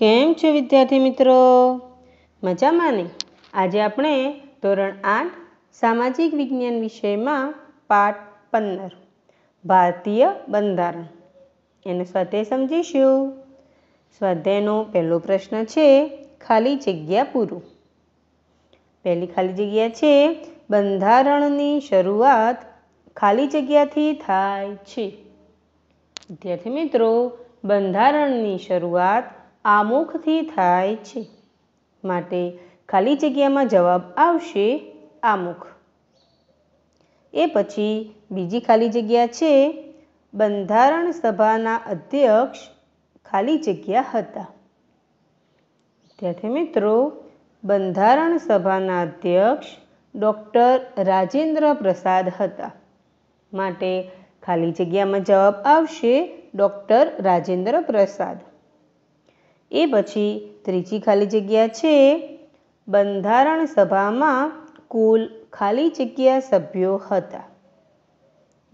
કેમ છો વિદ્યાર્થી મિત્રો મજામાં ને આજે આપણે ધોરણ આઠ સામાજિક વિજ્ઞાન વિષયમાં પાઠ પંદર ભારતીય બંધારણ એને સ્વાધ્યાય સમજીશું સ્વાધ્યાયનો પહેલો પ્રશ્ન છે ખાલી જગ્યા પૂરું પહેલી ખાલી જગ્યા છે બંધારણની શરૂઆત ખાલી જગ્યાથી થાય છે વિદ્યાર્થી મિત્રો બંધારણની શરૂઆત આમુખથી થાય છે માટે ખાલી જગ્યામાં જવાબ આવશે આમુખ એ પછી બીજી ખાલી જગ્યા છે બંધારણ સભાના અધ્યક્ષ ખાલી જગ્યા હતા વિદ્યાર્થી મિત્રો બંધારણ સભાના અધ્યક્ષ ડૉક્ટર રાજેન્દ્ર પ્રસાદ હતા માટે ખાલી જગ્યામાં જવાબ આવશે ડૉક્ટર રાજેન્દ્ર પ્રસાદ એ પછી ત્રીજી ખાલી જગ્યા છે બંધારણ સભામાં કુલ ખાલી જગ્યા સભ્યો હતા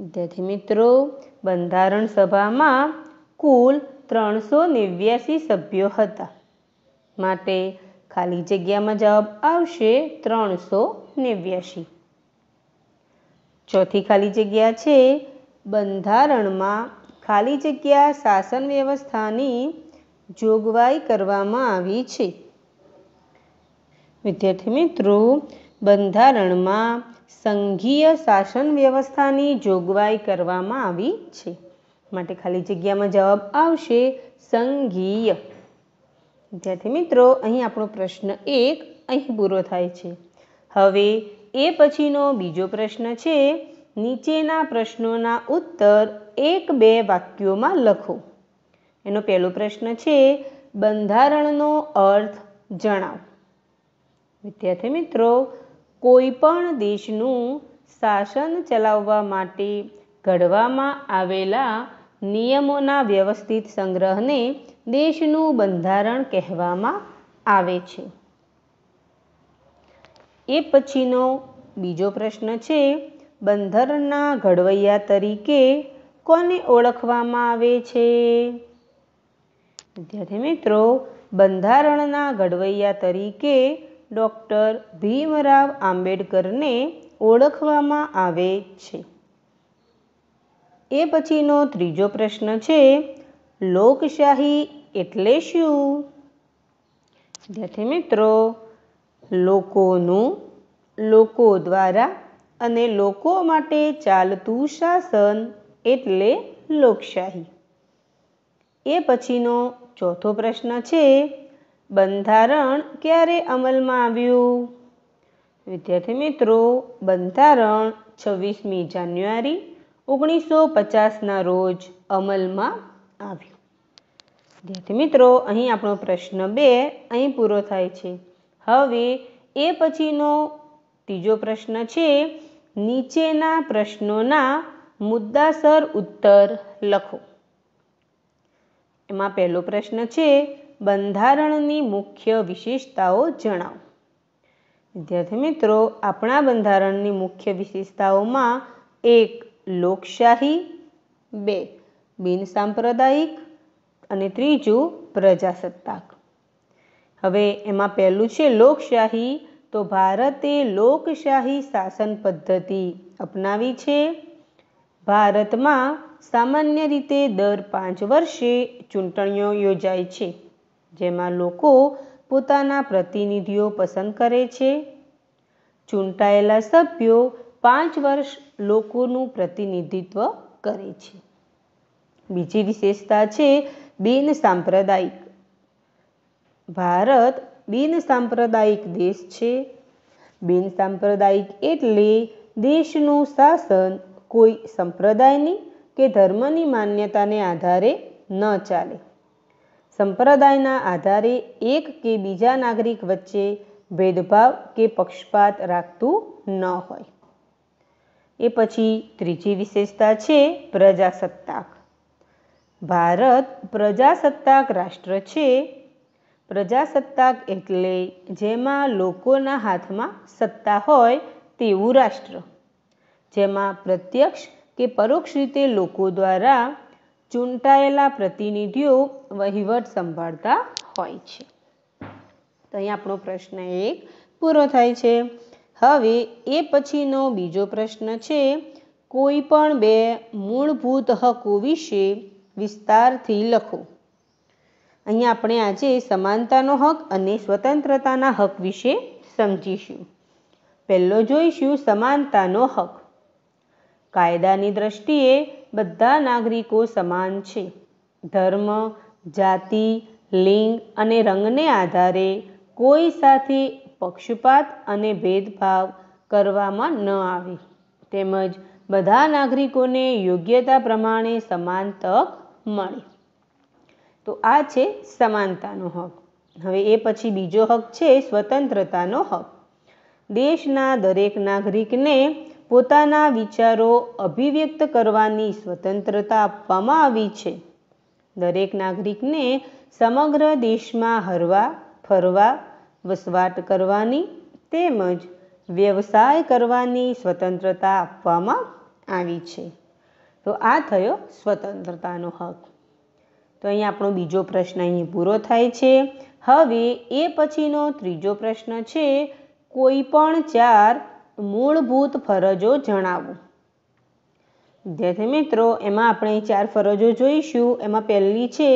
વિદ્યાર્થી મિત્રો બંધારણ સભામાં કુલ ત્રણસો નેવ્યાસી સભ્યો હતા માટે ખાલી જગ્યામાં જવાબ આવશે ત્રણસો નેવ્યાસી ચોથી ખાલી જગ્યા છે બંધારણમાં ખાલી જગ્યા શાસન વ્યવસ્થાની જોગવાઈ કરવામાં આવી છે વિદ્યાર્થી મિત્રો બંધારણમાં સંઘીય શાસન વ્યવસ્થાની જોગવાઈ કરવામાં આવી છે માટે ખાલી જગ્યામાં જવાબ આવશે સંઘીય વિદ્યાર્થી મિત્રો અહીં આપણો પ્રશ્ન એક અહીં પૂરો થાય છે હવે એ પછીનો બીજો પ્રશ્ન છે નીચેના પ્રશ્નોના ઉત્તર એક બે વાક્યોમાં લખો એનો પહેલો પ્રશ્ન છે બંધારણનો અર્થ જણાવો વિદ્યાર્થી મિત્રો કોઈ પણ દેશનું શાસન ચલાવવા માટે ઘડવામાં આવેલા નિયમોના વ્યવસ્થિત સંગ્રહને દેશનું બંધારણ કહેવામાં આવે છે એ પછીનો બીજો પ્રશ્ન છે બંધારણના ઘડવૈયા તરીકે કોને ઓળખવામાં આવે છે વિદ્યાર્થી મિત્રો બંધારણના ઘડવૈયા તરીકે ડૉક્ટર ભીમરાવ આંબેડકરને ઓળખવામાં આવે છે એ પછીનો ત્રીજો પ્રશ્ન છે લોકશાહી એટલે શું વિદ્યાર્થી મિત્રો લોકોનું લોકો દ્વારા અને લોકો માટે ચાલતું શાસન એટલે લોકશાહી એ પછીનો ચોથો પ્રશ્ન છે બંધારણ ક્યારે અમલમાં આવ્યું વિદ્યાર્થી મિત્રો બંધારણ છવ્વીસમી જાન્યુઆરી ઓગણીસો પચાસના રોજ અમલમાં આવ્યું વિદ્યાર્થી મિત્રો અહીં આપણો પ્રશ્ન બે અહીં પૂરો થાય છે હવે એ પછીનો ત્રીજો પ્રશ્ન છે નીચેના પ્રશ્નોના મુદ્દાસર ઉત્તર લખો એમાં પહેલો પ્રશ્ન છે બંધારણની મુખ્ય વિશેષતાઓ જણાવો વિદ્યાર્થી મિત્રો આપણા બંધારણની મુખ્ય વિશેષતાઓમાં એક લોકશાહી બે બિનસાંપ્રદાયિક અને ત્રીજું પ્રજાસત્તાક હવે એમાં પહેલું છે લોકશાહી તો ભારતે લોકશાહી શાસન પદ્ધતિ અપનાવી છે ભારતમાં સામાન્ય રીતે દર પાંચ વર્ષે ચૂંટણીઓ યોજાય છે જેમાં લોકો પોતાના પ્રતિનિધિઓ પસંદ કરે છે ચૂંટાયેલા સભ્યો પાંચ વર્ષ લોકોનું પ્રતિનિધિત્વ કરે છે બીજી વિશેષતા છે બિન સાંપ્રદાયિક ભારત બિન સાંપ્રદાયિક દેશ છે બિન સાંપ્રદાયિક એટલે દેશનું શાસન કોઈ સંપ્રદાયની કે ધર્મની માન્યતાને આધારે ન ચાલે સંપ્રદાયના આધારે એક કે બીજા નાગરિક વચ્ચે ભેદભાવ કે પક્ષપાત રાખતું ન હોય એ પછી ત્રીજી વિશેષતા છે પ્રજાસત્તાક ભારત પ્રજાસત્તાક રાષ્ટ્ર છે પ્રજાસત્તાક એટલે જેમાં લોકોના હાથમાં સત્તા હોય તેવું રાષ્ટ્ર જેમાં પ્રત્યક્ષ કે પરોક્ષ રીતે લોકો દ્વારા ચૂંટાયેલા પ્રતિનિધિઓ વહીવટ સંભાળતા હોય છે તો અહીં આપણો પ્રશ્ન એક પૂરો થાય છે હવે એ પછીનો બીજો પ્રશ્ન છે કોઈ પણ બે મૂળભૂત હકો વિશે વિસ્તારથી લખો અહીંયા આપણે આજે સમાનતાનો હક અને સ્વતંત્રતાના હક વિશે સમજીશું પહેલો જોઈશું સમાનતાનો હક કાયદાની દ્રષ્ટિએ બધા નાગરિકો સમાન છે ધર્મ જાતિ લિંગ અને રંગને આધારે કોઈ સાથે પક્ષપાત અને ભેદભાવ કરવામાં ન આવે તેમજ બધા નાગરિકોને યોગ્યતા પ્રમાણે સમાન તક મળે તો આ છે સમાનતાનો હક હવે એ પછી બીજો હક છે સ્વતંત્રતાનો હક દેશના દરેક નાગરિકને પોતાના વિચારો અભિવ્યક્ત કરવાની સ્વતંત્રતા આપવામાં આવી છે દરેક નાગરિકને સમગ્ર દેશમાં હરવા ફરવા વસવાટ કરવાની તેમજ વ્યવસાય કરવાની સ્વતંત્રતા આપવામાં આવી છે તો આ થયો સ્વતંત્રતાનો હક તો અહીં આપણો બીજો પ્રશ્ન અહીં પૂરો થાય છે હવે એ પછીનો ત્રીજો પ્રશ્ન છે કોઈ પણ ચાર મૂળભૂત ફરજો જણાવો વિદ્યાર્થી મિત્રો એમાં આપણે ચાર ફરજો જોઈશું એમાં પહેલી છે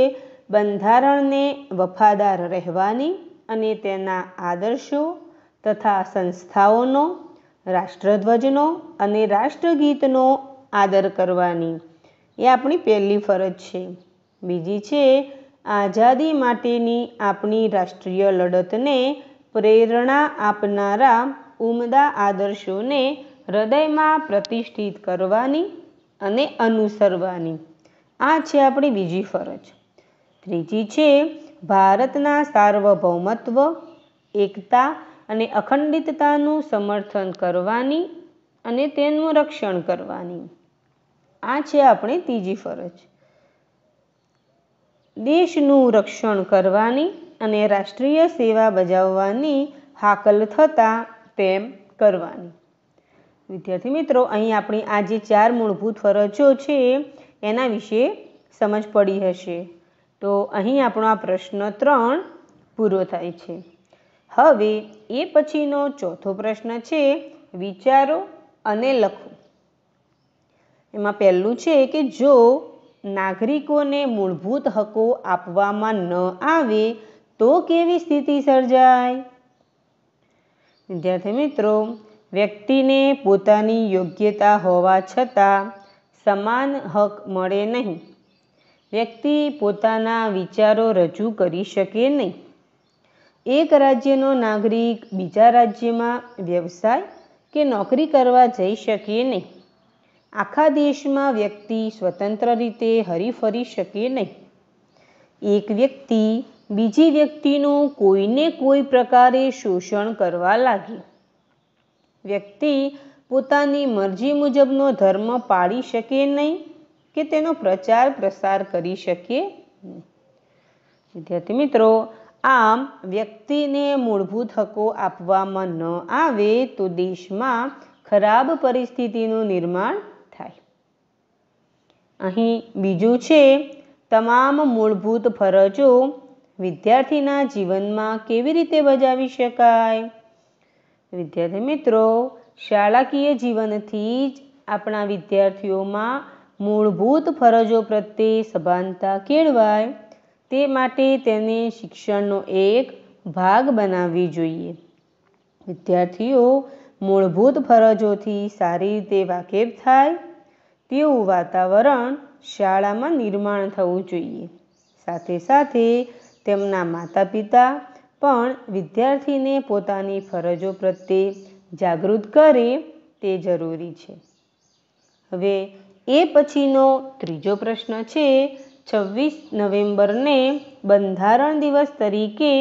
બંધારણને વફાદાર રહેવાની અને તેના આદર્શો તથા સંસ્થાઓનો રાષ્ટ્રધ્વજનો અને રાષ્ટ્રગીતનો આદર કરવાની એ આપણી પહેલી ફરજ છે બીજી છે આઝાદી માટેની આપણી રાષ્ટ્રીય લડતને પ્રેરણા આપનારા ઉમદા આદર્શોને હૃદયમાં પ્રતિષ્ઠિત કરવાની અને અનુસરવાની આ છે આપણી બીજી ફરજ ત્રીજી છે ભારતના સાર્વભૌમત્વ એકતા અને અખંડિતતાનું સમર્થન કરવાની અને તેનું રક્ષણ કરવાની આ છે આપણી ત્રીજી ફરજ દેશનું રક્ષણ કરવાની અને રાષ્ટ્રીય સેવા બજાવવાની હાકલ થતાં તેમ કરવાની વિદ્યાર્થી મિત્રો અહીં આપણી આ જે ચાર મૂળભૂત ફરજો છે એના વિશે સમજ પડી હશે તો અહીં આપણો આ પ્રશ્ન ત્રણ પૂરો થાય છે હવે એ પછીનો ચોથો પ્રશ્ન છે વિચારો અને લખો એમાં પહેલું છે કે જો નાગરિકોને મૂળભૂત હકો આપવામાં ન આવે તો કેવી સ્થિતિ સર્જાય વિદ્યાર્થી મિત્રો વ્યક્તિને પોતાની યોગ્યતા હોવા છતાં સમાન હક મળે નહીં વ્યક્તિ પોતાના વિચારો રજૂ કરી શકે નહીં એક રાજ્યનો નાગરિક બીજા રાજ્યમાં વ્યવસાય કે નોકરી કરવા જઈ શકે નહીં આખા દેશમાં વ્યક્તિ સ્વતંત્ર રીતે હરીફરી શકે નહીં એક વ્યક્તિ બીજી વ્યક્તિનું કોઈને કોઈ પ્રકારે શોષણ કરવા લાગી વ્યક્તિ પોતાની મરજી મુજબનો ધર્મ પાળી શકે નહીં કે તેનો પ્રચાર પ્રસાર કરી શકે વિદ્યાર્થી મિત્રો આમ વ્યક્તિને મૂળભૂત હકો આપવામાં ન આવે તો દેશમાં ખરાબ પરિસ્થિતિનું નિર્માણ થાય અહીં બીજું છે તમામ મૂળભૂત ફરજો વિદ્યાર્થીના જીવનમાં કેવી રીતે બજાવી શકાય વિદ્યાર્થી મિત્રો શાળાકીય જીવનથી જ આપણા વિદ્યાર્થીઓમાં મૂળભૂત ફરજો પ્રત્યે સભાનતા કેળવાય તે માટે તેને શિક્ષણનો એક ભાગ બનાવવી જોઈએ વિદ્યાર્થીઓ મૂળભૂત ફરજોથી સારી રીતે વાકેફ થાય તેવું વાતાવરણ શાળામાં નિર્માણ થવું જોઈએ સાથે સાથે તેમના માતા પિતા પણ વિદ્યાર્થીને પોતાની ફરજો પ્રત્યે જાગૃત કરે તે જરૂરી છે હવે એ પછીનો ત્રીજો પ્રશ્ન છે છવ્વીસ નવેમ્બરને બંધારણ દિવસ તરીકે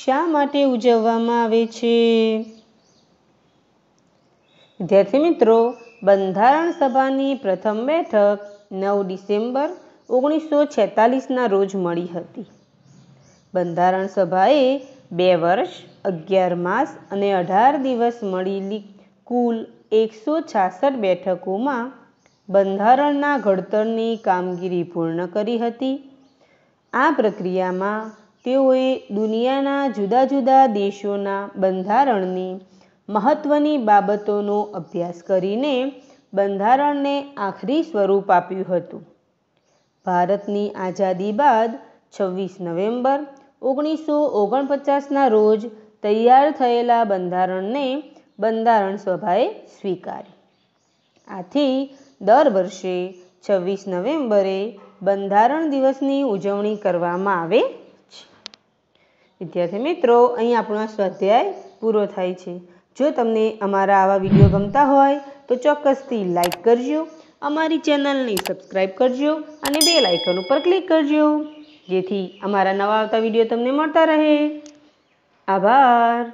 શા માટે ઉજવવામાં આવે છે વિદ્યાર્થી મિત્રો બંધારણ સભાની પ્રથમ બેઠક નવ ડિસેમ્બર ઓગણીસો છેતાલીસના રોજ મળી હતી બંધારણ સભાએ બે વર્ષ અગિયાર માસ અને અઢાર દિવસ મળેલી કુલ એકસો છાસઠ બેઠકોમાં બંધારણના ઘડતરની કામગીરી પૂર્ણ કરી હતી આ પ્રક્રિયામાં તેઓએ દુનિયાના જુદા જુદા દેશોના બંધારણની મહત્વની બાબતોનો અભ્યાસ કરીને બંધારણને આખરી સ્વરૂપ આપ્યું હતું ભારતની આઝાદી બાદ છવ્વીસ નવેમ્બર ઓગણીસો ઓગણપચાસના રોજ તૈયાર થયેલા બંધારણને બંધારણ સભાએ સ્વીકારી આથી દર વર્ષે છવ્વીસ નવેમ્બરે બંધારણ દિવસની ઉજવણી કરવામાં આવે છે વિદ્યાર્થી મિત્રો અહીં આપણો સ્વાધ્યાય પૂરો થાય છે જો તમને અમારા આવા વિડીયો ગમતા હોય તો ચોક્કસથી લાઈક કરજો અમારી ચેનલને સબસ્ક્રાઈબ કરજો અને બે લાઇકન ઉપર ક્લિક કરજો જેથી અમારા નવા આવતા વિડીયો તમને મળતા રહે આભાર